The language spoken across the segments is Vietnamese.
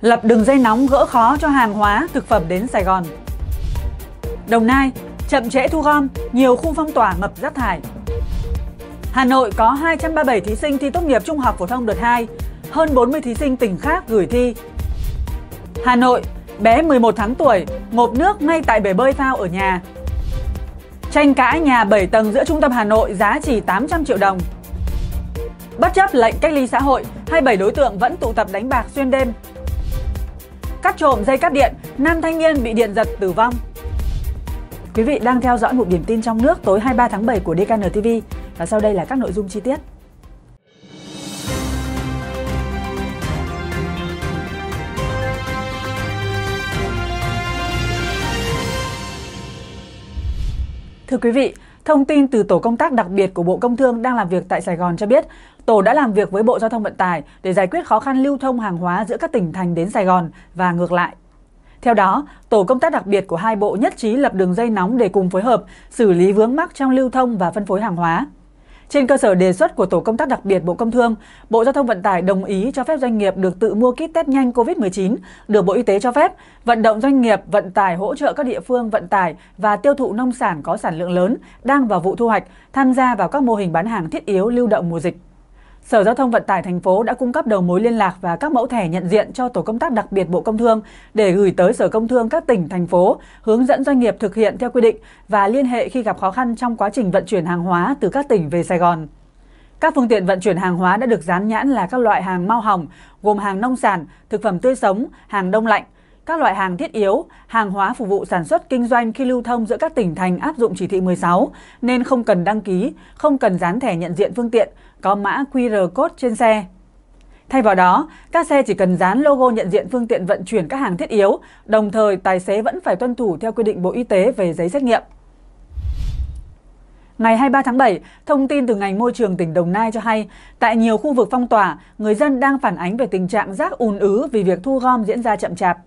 lập đường dây nóng gỡ khó cho hàng hóa, thực phẩm đến Sài Gòn. Đồng Nai, chậm trễ thu gom, nhiều khu phong tỏa ngập rác thải. Hà Nội có 237 thí sinh thi tốt nghiệp trung học phổ thông đợt 2, hơn 40 thí sinh tỉnh khác gửi thi. Hà Nội, bé 11 tháng tuổi, ngộp nước ngay tại bể bơi phao ở nhà. Tranh cãi nhà 7 tầng giữa trung tâm Hà Nội giá chỉ 800 triệu đồng. Bất chấp lệnh cách ly xã hội, 27 đối tượng vẫn tụ tập đánh bạc xuyên đêm, cắt trộm dây cắt điện, nam thanh niên bị điện giật tử vong. Quý vị đang theo dõi một điểm tin trong nước tối 23 tháng 7 của DKN TV và sau đây là các nội dung chi tiết. Thưa quý vị, Thông tin từ Tổ công tác đặc biệt của Bộ Công Thương đang làm việc tại Sài Gòn cho biết, Tổ đã làm việc với Bộ Giao thông Vận tải để giải quyết khó khăn lưu thông hàng hóa giữa các tỉnh thành đến Sài Gòn và ngược lại. Theo đó, tổ công tác đặc biệt của hai bộ nhất trí lập đường dây nóng để cùng phối hợp xử lý vướng mắc trong lưu thông và phân phối hàng hóa. Trên cơ sở đề xuất của Tổ công tác đặc biệt Bộ Công Thương, Bộ Giao thông Vận tải đồng ý cho phép doanh nghiệp được tự mua kit test nhanh COVID-19, được Bộ Y tế cho phép, vận động doanh nghiệp vận tải hỗ trợ các địa phương vận tải và tiêu thụ nông sản có sản lượng lớn đang vào vụ thu hoạch, tham gia vào các mô hình bán hàng thiết yếu lưu động mùa dịch. Sở Giao thông Vận tải thành phố đã cung cấp đầu mối liên lạc và các mẫu thẻ nhận diện cho tổ công tác đặc biệt Bộ Công Thương để gửi tới Sở Công Thương các tỉnh thành phố, hướng dẫn doanh nghiệp thực hiện theo quy định và liên hệ khi gặp khó khăn trong quá trình vận chuyển hàng hóa từ các tỉnh về Sài Gòn. Các phương tiện vận chuyển hàng hóa đã được dán nhãn là các loại hàng mau hỏng, gồm hàng nông sản, thực phẩm tươi sống, hàng đông lạnh, các loại hàng thiết yếu, hàng hóa phục vụ sản xuất kinh doanh khi lưu thông giữa các tỉnh thành áp dụng chỉ thị 16 nên không cần đăng ký, không cần dán thẻ nhận diện phương tiện có mã QR code trên xe. Thay vào đó, các xe chỉ cần dán logo nhận diện phương tiện vận chuyển các hàng thiết yếu, đồng thời tài xế vẫn phải tuân thủ theo quy định Bộ Y tế về giấy xét nghiệm. Ngày 23 tháng 7, thông tin từ ngành môi trường tỉnh Đồng Nai cho hay, tại nhiều khu vực phong tỏa, người dân đang phản ánh về tình trạng rác ùn ứ vì việc thu gom diễn ra chậm chạp.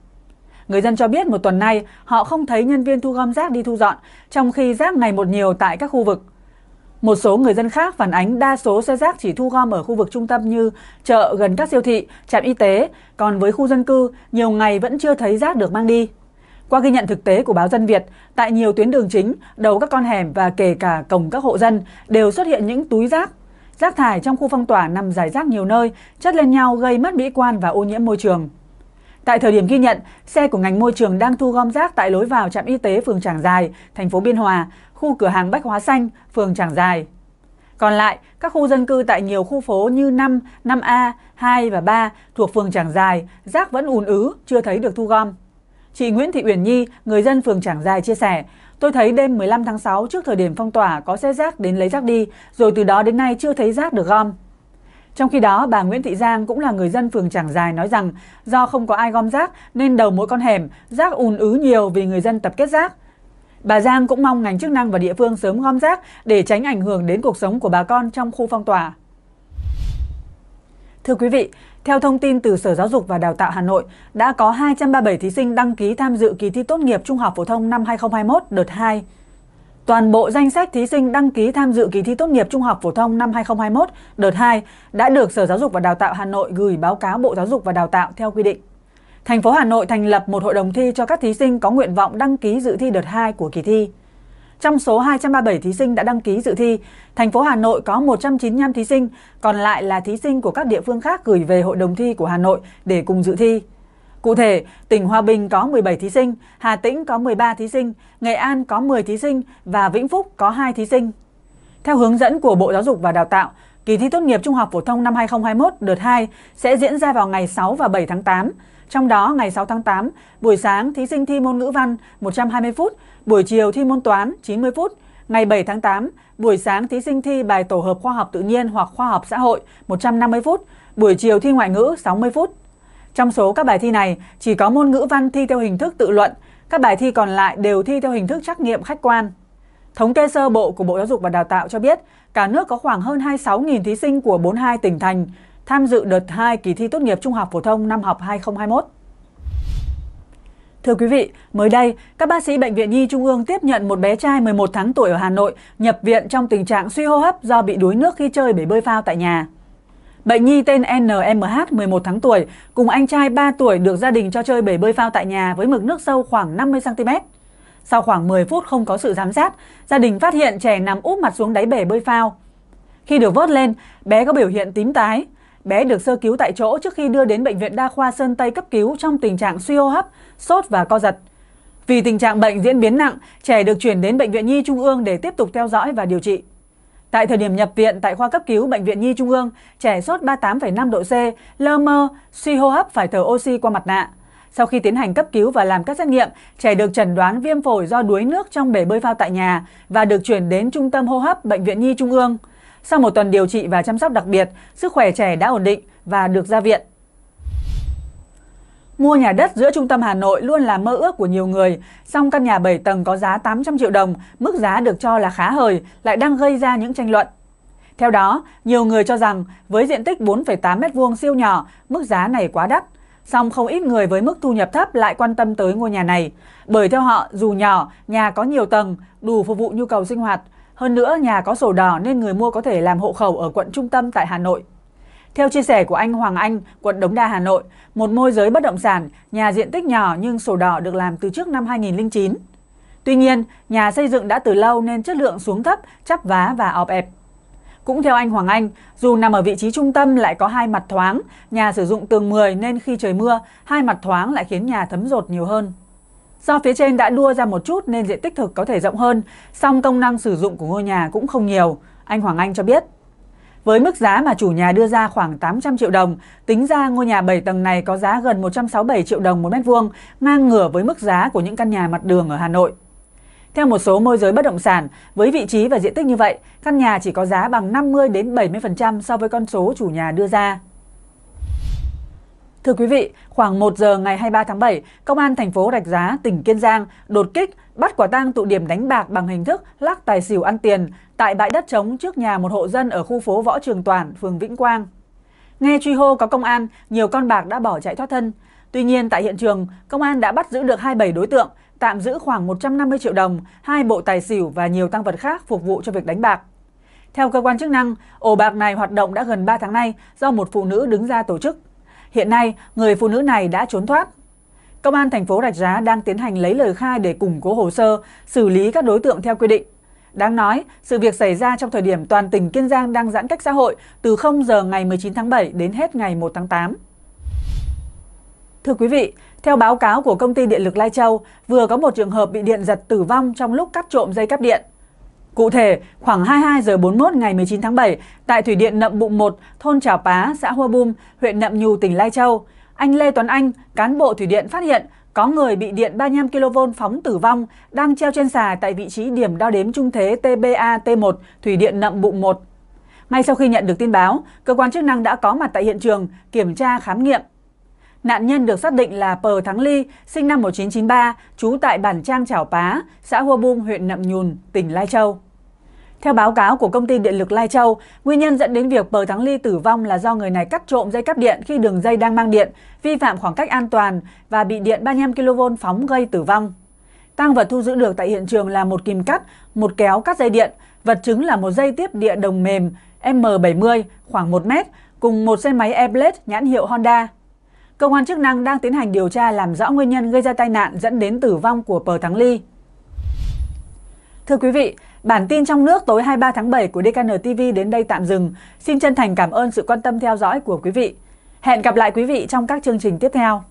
Người dân cho biết một tuần nay, họ không thấy nhân viên thu gom rác đi thu dọn, trong khi rác ngày một nhiều tại các khu vực. Một số người dân khác phản ánh đa số xe rác chỉ thu gom ở khu vực trung tâm như chợ gần các siêu thị, trạm y tế, còn với khu dân cư, nhiều ngày vẫn chưa thấy rác được mang đi. Qua ghi nhận thực tế của báo Dân Việt, tại nhiều tuyến đường chính, đầu các con hẻm và kể cả cổng các hộ dân đều xuất hiện những túi rác. Rác thải trong khu phong tỏa nằm rải rác nhiều nơi, chất lên nhau gây mất mỹ quan và ô nhiễm môi trường. Tại thời điểm ghi nhận, xe của ngành môi trường đang thu gom rác tại lối vào trạm y tế phường Trảng Dài, thành phố Biên Hòa khu cửa hàng Bách Hóa Xanh, phường Tràng Dài. Còn lại, các khu dân cư tại nhiều khu phố như 5, 5A, 2 và 3 thuộc phường Tràng Dài, rác vẫn ùn ứ, chưa thấy được thu gom. Chị Nguyễn Thị Uyển Nhi, người dân phường Trảng Dài chia sẻ, tôi thấy đêm 15 tháng 6 trước thời điểm phong tỏa có xe rác đến lấy rác đi, rồi từ đó đến nay chưa thấy rác được gom. Trong khi đó, bà Nguyễn Thị Giang cũng là người dân phường Trảng Dài nói rằng do không có ai gom rác nên đầu mỗi con hẻm, rác ùn ứ nhiều vì người dân tập kết rác. Bà Giang cũng mong ngành chức năng và địa phương sớm gom rác để tránh ảnh hưởng đến cuộc sống của bà con trong khu phong tỏa. Thưa quý vị, theo thông tin từ Sở Giáo dục và Đào tạo Hà Nội, đã có 237 thí sinh đăng ký tham dự kỳ thi tốt nghiệp trung học phổ thông năm 2021 đợt 2. Toàn bộ danh sách thí sinh đăng ký tham dự kỳ thi tốt nghiệp trung học phổ thông năm 2021 đợt 2 đã được Sở Giáo dục và Đào tạo Hà Nội gửi báo cáo Bộ Giáo dục và Đào tạo theo quy định thành phố Hà Nội thành lập một hội đồng thi cho các thí sinh có nguyện vọng đăng ký dự thi đợt 2 của kỳ thi. Trong số 237 thí sinh đã đăng ký dự thi, thành phố Hà Nội có 195 thí sinh, còn lại là thí sinh của các địa phương khác gửi về hội đồng thi của Hà Nội để cùng dự thi. Cụ thể, tỉnh Hòa Bình có 17 thí sinh, Hà Tĩnh có 13 thí sinh, Nghệ An có 10 thí sinh và Vĩnh Phúc có 2 thí sinh. Theo hướng dẫn của Bộ Giáo dục và Đào tạo, kỳ thi tốt nghiệp trung học phổ thông năm 2021 đợt 2 sẽ diễn ra vào ngày 6 và 7 tháng 8. Trong đó, ngày 6 tháng 8, buổi sáng thí sinh thi môn ngữ văn 120 phút, buổi chiều thi môn toán 90 phút. Ngày 7 tháng 8, buổi sáng thí sinh thi bài tổ hợp khoa học tự nhiên hoặc khoa học xã hội 150 phút, buổi chiều thi ngoại ngữ 60 phút. Trong số các bài thi này, chỉ có môn ngữ văn thi theo hình thức tự luận, các bài thi còn lại đều thi theo hình thức trắc nghiệm khách quan. Thống kê sơ bộ của Bộ Giáo dục và Đào tạo cho biết, cả nước có khoảng hơn 26.000 thí sinh của 42 tỉnh thành, tham dự đợt 2 kỳ thi tốt nghiệp trung học phổ thông năm học 2021. Thưa quý vị, mới đây, các bác sĩ Bệnh viện Nhi Trung ương tiếp nhận một bé trai 11 tháng tuổi ở Hà Nội nhập viện trong tình trạng suy hô hấp do bị đuối nước khi chơi bể bơi phao tại nhà. Bệnh nhi tên NMH 11 tháng tuổi cùng anh trai 3 tuổi được gia đình cho chơi bể bơi phao tại nhà với mực nước sâu khoảng 50cm. Sau khoảng 10 phút không có sự giám sát, gia đình phát hiện trẻ nằm úp mặt xuống đáy bể bơi phao. Khi được vớt lên, bé có biểu hiện tím tái, Bé được sơ cứu tại chỗ trước khi đưa đến Bệnh viện Đa khoa Sơn Tây cấp cứu trong tình trạng suy hô hấp, sốt và co giật. Vì tình trạng bệnh diễn biến nặng, trẻ được chuyển đến Bệnh viện Nhi Trung ương để tiếp tục theo dõi và điều trị. Tại thời điểm nhập viện tại khoa cấp cứu Bệnh viện Nhi Trung ương, trẻ sốt 38,5 độ C, lơ mơ, suy hô hấp phải thở oxy qua mặt nạ. Sau khi tiến hành cấp cứu và làm các xét nghiệm, trẻ được chẩn đoán viêm phổi do đuối nước trong bể bơi phao tại nhà và được chuyển đến Trung tâm hô hấp Bệnh viện Nhi Trung ương. Sau một tuần điều trị và chăm sóc đặc biệt, sức khỏe trẻ đã ổn định và được ra viện. Mua nhà đất giữa trung tâm Hà Nội luôn là mơ ước của nhiều người, song căn nhà 7 tầng có giá 800 triệu đồng, mức giá được cho là khá hời, lại đang gây ra những tranh luận. Theo đó, nhiều người cho rằng với diện tích 4,8m2 siêu nhỏ, mức giá này quá đắt. Song không ít người với mức thu nhập thấp lại quan tâm tới ngôi nhà này, bởi theo họ dù nhỏ, nhà có nhiều tầng, đủ phục vụ nhu cầu sinh hoạt, hơn nữa, nhà có sổ đỏ nên người mua có thể làm hộ khẩu ở quận trung tâm tại Hà Nội. Theo chia sẻ của anh Hoàng Anh, quận Đống Đa, Hà Nội, một môi giới bất động sản, nhà diện tích nhỏ nhưng sổ đỏ được làm từ trước năm 2009. Tuy nhiên, nhà xây dựng đã từ lâu nên chất lượng xuống thấp, chắp vá và ọp ẹp. Cũng theo anh Hoàng Anh, dù nằm ở vị trí trung tâm lại có hai mặt thoáng, nhà sử dụng tường 10 nên khi trời mưa, hai mặt thoáng lại khiến nhà thấm rột nhiều hơn. Do phía trên đã đua ra một chút nên diện tích thực có thể rộng hơn, song công năng sử dụng của ngôi nhà cũng không nhiều, anh Hoàng Anh cho biết. Với mức giá mà chủ nhà đưa ra khoảng 800 triệu đồng, tính ra ngôi nhà 7 tầng này có giá gần 167 triệu đồng một mét vuông, ngang ngửa với mức giá của những căn nhà mặt đường ở Hà Nội. Theo một số môi giới bất động sản, với vị trí và diện tích như vậy, căn nhà chỉ có giá bằng 50 đến 70% so với con số chủ nhà đưa ra. Thưa quý vị, khoảng 1 giờ ngày 23 tháng 7, Công an thành phố Rạch Giá, tỉnh Kiên Giang đột kích bắt quả tang tụ điểm đánh bạc bằng hình thức lắc tài xỉu ăn tiền tại bãi đất trống trước nhà một hộ dân ở khu phố Võ Trường Toản, phường Vĩnh Quang. Nghe truy hô có công an, nhiều con bạc đã bỏ chạy thoát thân. Tuy nhiên, tại hiện trường, công an đã bắt giữ được 27 đối tượng, tạm giữ khoảng 150 triệu đồng, hai bộ tài xỉu và nhiều tăng vật khác phục vụ cho việc đánh bạc. Theo cơ quan chức năng, ổ bạc này hoạt động đã gần 3 tháng nay do một phụ nữ đứng ra tổ chức. Hiện nay, người phụ nữ này đã trốn thoát. Công an thành phố Rạch Giá đang tiến hành lấy lời khai để củng cố hồ sơ, xử lý các đối tượng theo quy định. Đáng nói, sự việc xảy ra trong thời điểm toàn tỉnh Kiên Giang đang giãn cách xã hội từ 0 giờ ngày 19 tháng 7 đến hết ngày 1 tháng 8. Thưa quý vị, theo báo cáo của công ty điện lực Lai Châu, vừa có một trường hợp bị điện giật tử vong trong lúc cắt trộm dây cắp điện. Cụ thể, khoảng 22 giờ 41 ngày 19 tháng 7, tại thủy điện Nậm Bụng 1, thôn Trào Pá, xã Hua Bum, huyện Nậm Nhù, tỉnh Lai Châu, anh Lê Tuấn Anh, cán bộ thủy điện phát hiện có người bị điện 35 kV phóng tử vong đang treo trên xà tại vị trí điểm đo đếm trung thế TBA T1, thủy điện Nậm Bụng 1. Ngay sau khi nhận được tin báo, cơ quan chức năng đã có mặt tại hiện trường kiểm tra khám nghiệm Nạn nhân được xác định là Pờ Thắng Ly, sinh năm 1993, trú tại Bản Trang Trảo Pá, xã Hua Bung, huyện Nậm Nhùn, tỉnh Lai Châu. Theo báo cáo của công ty điện lực Lai Châu, nguyên nhân dẫn đến việc Pờ Thắng Ly tử vong là do người này cắt trộm dây cắp điện khi đường dây đang mang điện, vi phạm khoảng cách an toàn và bị điện 35 kV phóng gây tử vong. Tăng vật thu giữ được tại hiện trường là một kìm cắt, một kéo cắt dây điện, vật chứng là một dây tiếp địa đồng mềm M70 khoảng 1 mét cùng một xe máy Airblade nhãn hiệu Honda. Cơ quan chức năng đang tiến hành điều tra làm rõ nguyên nhân gây ra tai nạn dẫn đến tử vong của Pờ Thắng Ly. Thưa quý vị, bản tin trong nước tối 23 tháng 7 của DKN TV đến đây tạm dừng. Xin chân thành cảm ơn sự quan tâm theo dõi của quý vị. Hẹn gặp lại quý vị trong các chương trình tiếp theo.